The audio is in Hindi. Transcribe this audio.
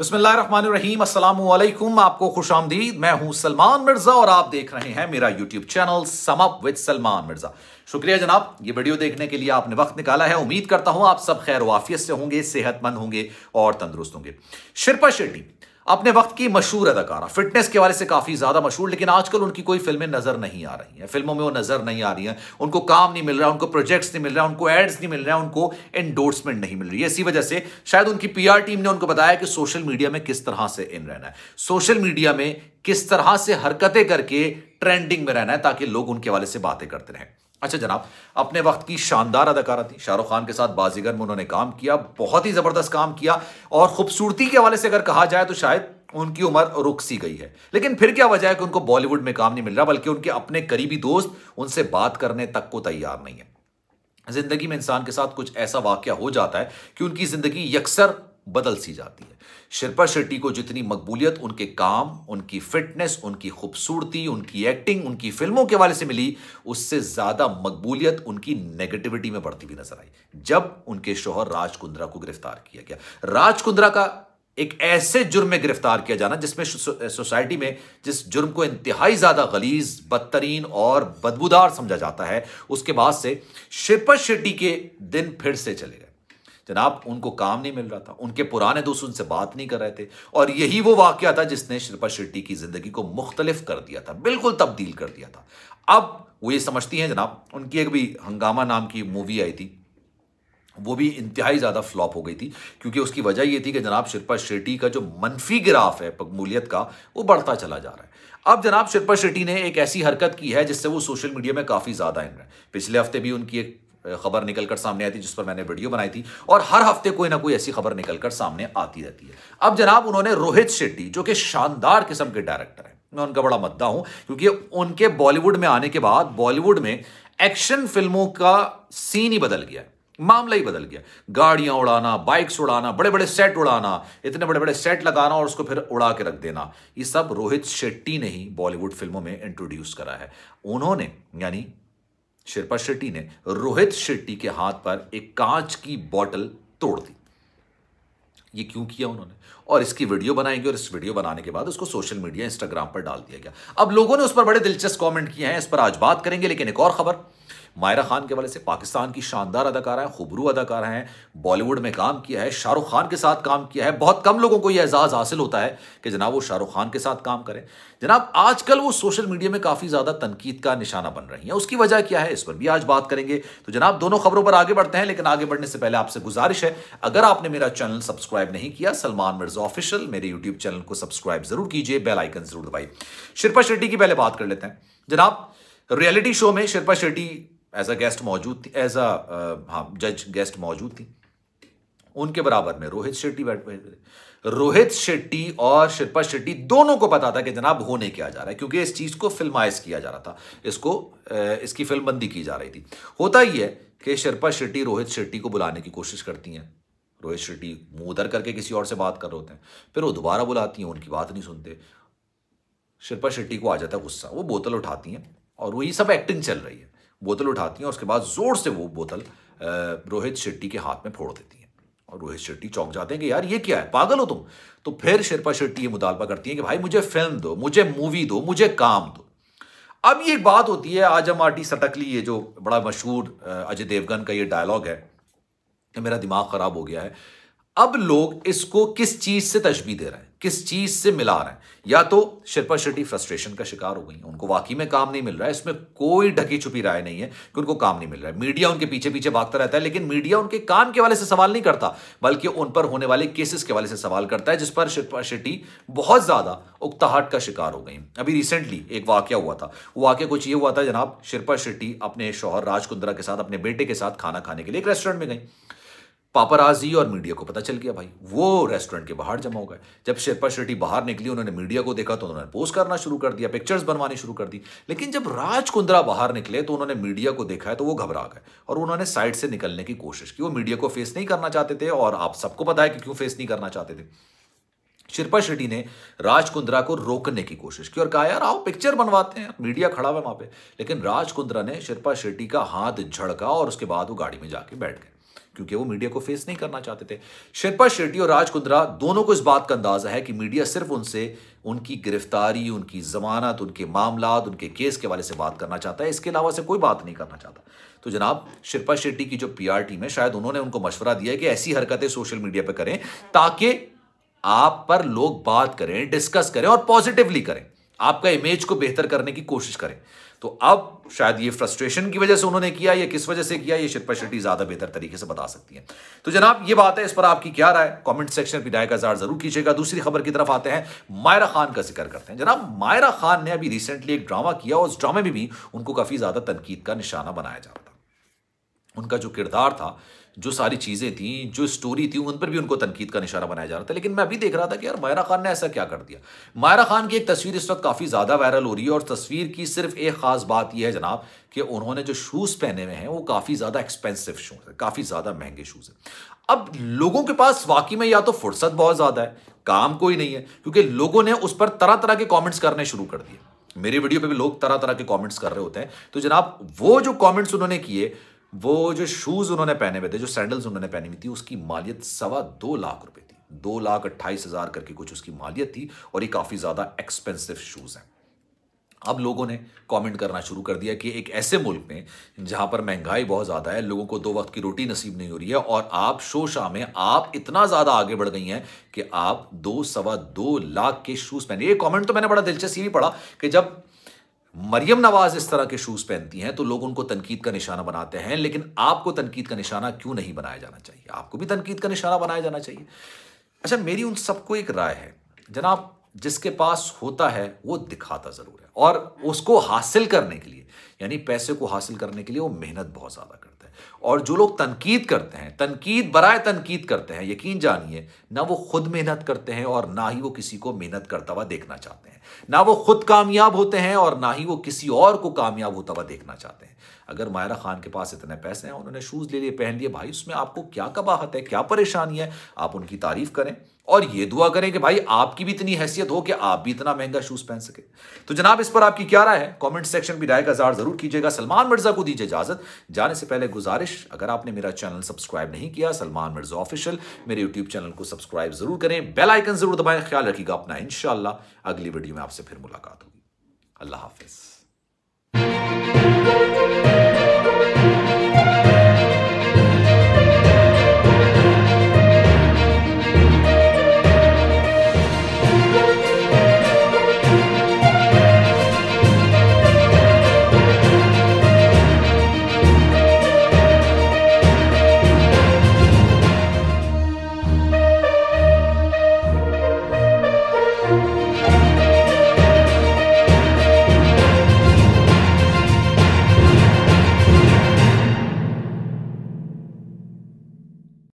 बसमीम अल्लाम आपको खुश आमदीद मैं हूं सलमान मिर्जा और आप देख रहे हैं मेरा YouTube channel up with Salman Mirza शुक्रिया जनाब ये वीडियो देखने के लिए आपने वक्त निकाला है उम्मीद करता हूं आप सब खैर वाफियत से होंगे सेहतमंद होंगे और तंदुरुस्त होंगे शिरपा शेट्टी अपने वक्त की मशहूर अदाकारा फिटनेस के वाले से काफ़ी ज़्यादा मशहूर लेकिन आजकल उनकी कोई फिल्में नज़र नहीं आ रही हैं फिल्मों में वो नज़र नहीं आ रही हैं उनको काम नहीं मिल रहा उनको प्रोजेक्ट्स नहीं मिल रहा उनको एड्स नहीं मिल रहा उनको एंडोर्समेंट नहीं मिल रही है इसी वजह से शायद उनकी पी टीम ने उनको बताया कि सोशल मीडिया में किस तरह से इन रहना है सोशल मीडिया में किस तरह से हरकतें करके ट्रेंडिंग में रहना है ताकि लोग उनके वाले से बातें करते रहें अच्छा जनाब अपने वक्त की शानदार अदाकारा थी शाहरुख खान के साथ बाजीगर में उन्होंने काम किया बहुत ही ज़बरदस्त काम किया और खूबसूरती के हवाले से अगर कहा जाए तो शायद उनकी उम्र रुक सी गई है लेकिन फिर क्या वजह है कि उनको बॉलीवुड में काम नहीं मिल रहा बल्कि उनके अपने करीबी दोस्त उनसे बात करने तक को तैयार नहीं है जिंदगी में इंसान के साथ कुछ ऐसा वाक्य हो जाता है कि उनकी जिंदगी यकसर बदल सी जाती है शिल्पा शेट्टी को जितनी मकबूलियत उनके काम उनकी फिटनेस उनकी खूबसूरती उनकी एक्टिंग उनकी फिल्मों के हवाले से मिली उससे ज़्यादा मकबूलियत उनकी नेगेटिविटी में बढ़ती हुई नजर आई जब उनके शोहर राज कुंद्रा को गिरफ्तार किया गया राज कुंद्रा का एक ऐसे जुर्म में गिरफ्तार किया जाना जिसमें सोसाइटी में जिस जुर्म को इंतहाई ज़्यादा गलीज बदतरीन और बदबूदार समझा जाता है उसके बाद से शिल्पा शेट्टी के दिन फिर से चले गए जनाब उनको काम नहीं मिल रहा था उनके पुराने दोस्त उनसे बात नहीं कर रहे थे और यही वो वाक्य था जिसने शिल्पा शेट्टी की जिंदगी को मुख्तलिफ कर दिया था बिल्कुल तब्दील कर दिया था अब वो ये समझती हैं जनाब उनकी एक भी हंगामा नाम की मूवी आई थी वो भी इंतहाई ज़्यादा फ्लॉप हो गई थी क्योंकि उसकी वजह ये थी कि जनाब शिल्पा शेट्टी का जो मनफी ग्राफ है मकबूलियत का वो बढ़ता चला जा रहा है अब जनाब शिल्पा शेट्टी ने एक ऐसी हरकत की है जिससे वो सोशल मीडिया में काफ़ी ज़्यादा इन रहे हैं पिछले हफ्ते भी उनकी एक खबर निकल कर सामने आई थी जिस पर मैंने वीडियो बनाई थी और हर हफ्ते कोई ना कोई ऐसी खबर निकल कर सामने आती रहती है अब जनाब उन्होंने रोहित शेट्टी जो कि शानदार किस्म के डायरेक्टर हैं मैं उनका बड़ा मद्दा हूं क्योंकि उनके बॉलीवुड में आने के बाद बॉलीवुड में एक्शन फिल्मों का सीन ही बदल गया है मामला ही बदल गया गाड़ियां उड़ाना बाइक्स उड़ाना बड़े बड़े सेट उड़ाना इतने बड़े बड़े सेट लगाना और उसको फिर उड़ा के रख देना ये सब रोहित शेट्टी ने ही बॉलीवुड फिल्मों में इंट्रोड्यूस करा है उन्होंने यानी शिल्पा शेट्टी ने रोहित शेट्टी के हाथ पर एक कांच की बॉटल तोड़ दी ये क्यों किया उन्होंने और इसकी वीडियो बनाएंगे और इस वीडियो बनाने के बाद उसको सोशल मीडिया इंस्टाग्राम पर डाल दिया गया अब लोगों ने उस पर बड़े दिलचस्प कमेंट किए हैं इस पर आज बात करेंगे लेकिन एक और खबर मायरा खान के वाले से पाकिस्तान की शानदार अदाकारा हैं खुबरू अदाकारा हैं बॉलीवुड में काम किया है शाहरुख खान के साथ काम किया है बहुत कम लोगों को यह एजाज़ हासिल होता है कि जनाब वो शाहरुख खान के साथ काम करें जनाब आजकल वो सोशल मीडिया में काफ़ी ज़्यादा तनकीद का निशाना बन रही हैं उसकी वजह क्या है इस पर भी आज बात करेंगे तो जनाब दोनों खबरों पर आगे बढ़ते हैं लेकिन आगे बढ़ने से पहले आपसे गुजारिश है अगर आपने मेरा चैनल सब्सक्राइब नहीं किया सलमान मिर्जा ऑफिशियल मेरे यूट्यूब चैनल को सब्सक्राइब जरूर कीजिए बेल आइकन जरूर दबाइए शिरपा शेट्टी की पहले बात कर लेते हैं जनाब रियलिटी शो में Shilpa Shetty as a guest मौजूद थी एज अ uh, हाँ जज गेस्ट मौजूद थी उनके बराबर में रोहित शेट्टी बैठ बैठे रोहित शेट्टी और शिल्पा शेट्टी दोनों को पता था कि जनाब होने क्या जा रहा है क्योंकि इस चीज़ को फिल्माइज किया जा रहा था इसको uh, इसकी फिल्मबंदी की जा रही थी होता ही है कि शिल्पा शेट्टी रोहित शेट्टी को बुलाने की कोशिश करती हैं रोहित शेट्टी मुंह उधर करके किसी और से बात कर रहे होते हैं फिर वो दोबारा बुलाती हैं उनकी बात नहीं सुनते शिल्पा शेट्टी को आ जाता है गुस्सा वो बोतल उठाती हैं और वो ये सब एक्टिंग चल रही है बोतल उठाती हैं और उसके बाद ज़ोर से वो बोतल रोहित शेट्टी के हाथ में फोड़ देती हैं और रोहित शेट्टी चौंक जाते हैं कि यार ये क्या है पागल हो तुम तो फिर शेरपा शेट्टी ये मुतालबा करती हैं कि भाई मुझे फिल्म दो मुझे मूवी दो मुझे काम दो अब ये एक बात होती है आज हम आटी सटकली ये जो बड़ा मशहूर अजय देवगन का ये डायलॉग है कि मेरा दिमाग ख़राब हो गया है अब लोग इसको किस चीज़ से तशबी दे रहे हैं किस चीज से मिला रहे हैं या तो शिल्पा शेट्टी फ्रस्ट्रेशन का शिकार हो गई है उनको वाकई में काम नहीं मिल रहा है इसमें कोई ढकी छुपी राय नहीं है कि उनको काम नहीं मिल रहा है मीडिया उनके पीछे पीछे भागता रहता है लेकिन मीडिया उनके काम के वाले से सवाल नहीं करता बल्कि उन पर होने वाले केसेस के वाले से सवाल करता है जिस पर शिल्पा शेट्टी बहुत ज्यादा उक्ताहट का शिकार हो गई अभी रिसेंटली एक वाक्य हुआ था वो वाक्य कुछ ये हुआ था जनाब शिल्पा शेट्टी अपने शोहर राजकुंद्रा के साथ अपने बेटे के साथ खाना खाने के लिए एक रेस्टोरेंट में गई पापराजी और मीडिया को पता चल गया भाई वो रेस्टोरेंट के बाहर जमा हो गए जब शिल्पा शेट्टी बाहर निकली उन्होंने मीडिया को देखा तो उन्होंने पोस्ट करना शुरू कर दिया पिक्चर्स बनवानी शुरू कर दी लेकिन जब राज कुंद्रा बाहर निकले तो उन्होंने मीडिया को देखा है तो वो घबरा गए और उन्होंने साइड से निकलने की कोशिश की वो मीडिया को फेस नहीं करना चाहते थे और आप सबको पता है कि क्यों फेस नहीं करना चाहते थे शिल्पा शेट्टी ने राजकुंद्रा को रोकने की कोशिश की और कहा यार आओ पिक्चर बनवाते हैं मीडिया खड़ा हुआ वहां पे लेकिन राजकुंद्रा ने शिल्पा शेट्टी का हाथ झड़का और उसके बाद वो गाड़ी में जाके बैठ गए क्योंकि वो मीडिया को फेस नहीं करना चाहते थे शिल्पा शेट्टी और राज कुंद्रा दोनों को इस बात का अंदाजा है कि मीडिया सिर्फ उनसे उनकी गिरफ्तारी उनकी जमानत उनके मामला उनके केस के वाले से बात करना चाहता है इसके अलावा से कोई बात नहीं करना चाहता तो जनाब शिल्पा शेट्टी की जो आर टीम है शायद उन्होंने उनको मशवरा दिया कि ऐसी हरकतें सोशल मीडिया पर करें ताकि आप पर लोग बात करें डिस्कस करें और पॉजिटिवली करें आपका इमेज को बेहतर करने की कोशिश करें तो अब शायद ये फ्रस्ट्रेशन की वजह से उन्होंने किया या किस वजह से किया ये शिल्पा शेट्टी ज्यादा बेहतर तरीके से बता सकती हैं तो जनाब ये बात है इस पर आपकी क्या राय कमेंट सेक्शन में राय का इजहार जरूर कीजिएगा दूसरी खबर की तरफ आते हैं मायरा खान का जिक्र करते हैं जनाब मायरा खान ने अभी रिसेंटली एक ड्रामा किया और उस ड्रामे में भी उनको काफी ज्यादा तनकीद का निशाना बनाया जा रहा है उनका जो किरदार था जो सारी चीज़ें थी जो स्टोरी थी उन पर भी उनको तनकीद का निशाना बनाया जा रहा था लेकिन मैं अभी देख रहा था कि यार मायरा खान ने ऐसा क्या कर दिया मायरा खान की एक तस्वीर इस वक्त काफ़ी ज़्यादा वायरल हो रही है और तस्वीर की सिर्फ एक ख़ास बात यह है जनाब कि उन्होंने जो शूज़ पहने हुए हैं वो काफ़ी ज़्यादा एक्सपेंसिव शूज़ है काफ़ी ज़्यादा महंगे शूज़ हैं अब लोगों के पास वाकई में या तो फुर्सत बहुत ज़्यादा है काम कोई नहीं है क्योंकि लोगों ने उस पर तरह तरह के कॉमेंट्स करने शुरू कर दिए मेरे वीडियो पर भी लोग तरह तरह के कॉमेंट्स कर रहे होते हैं तो जनाब वो जो कॉमेंट्स उन्होंने किए वो जो शूज़ उन्होंने पहने हुए थे जो सैंडल्स उन्होंने पहनी हुई थी उसकी मालियत सवा दो लाख रुपए थी दो लाख अट्ठाईस हज़ार करके कुछ उसकी मालियत थी और ये काफ़ी ज़्यादा एक्सपेंसिव शूज़ हैं अब लोगों ने कमेंट करना शुरू कर दिया कि एक ऐसे मुल्क में जहां पर महंगाई बहुत ज़्यादा है लोगों को दो वक्त की रोटी नसीब नहीं हो रही है और आप शोशा में आप इतना ज़्यादा आगे बढ़ गई हैं कि आप दो सवा दो लाख के शूज़ पहने ये कमेंट तो मैंने बड़ा दिलचस्प ये भी पढ़ा कि जब मरियम नवाज इस तरह के शूज पहनती हैं तो लोग उनको तनकीद का निशाना बनाते हैं लेकिन आपको तनकीद का निशाना क्यों नहीं बनाया जाना चाहिए आपको भी तनकीद का निशाना बनाया जाना चाहिए अच्छा मेरी उन सबको एक राय है जनाब जिसके पास होता है वो दिखाता ज़रूर है और उसको हासिल करने के लिए यानी पैसे को हासिल करने के लिए वो मेहनत बहुत ज़्यादा करता है और जो लोग तनकीद करते हैं तनकीद बरए तनकीद करते हैं यकीन जानिए ना वो खुद मेहनत करते हैं और ना ही वो किसी को मेहनत करता हुआ देखना चाहते हैं ना वो खुद कामयाब होते हैं और ना ही वो किसी और को कामयाब होता हुआ देखना चाहते हैं अगर मायरा खान के पास इतने पैसे हैं उन्होंने शूज़ ले लिए पहन लिए भाई उसमें आपको क्या कबाहत है क्या परेशानी है आप उनकी तारीफ करें और ये दुआ करें कि भाई आपकी भी इतनी हैसियत हो कि आप भी इतना महंगा शूज़ पहन सके तो जनाब इस पर आपकी क्या राय है कमेंट सेक्शन भी राय का जार जरूर कीजिएगा सलमान मिर्ज़ा को दीजिए इजाज़त जाने से पहले गुजारिश अगर आपने मेरा चैनल सब्सक्राइब नहीं किया सलमान मिर्ज़ा ऑफिशियल मेरे यूट्यूब चैनल को सब्सक्राइब जरूर करें बेल आइकन जरूर दबाएं ख्याल रखिएगा अपना इन अगली वीडियो में आपसे फिर मुलाकात होगी अल्लाह हाफिज़ Música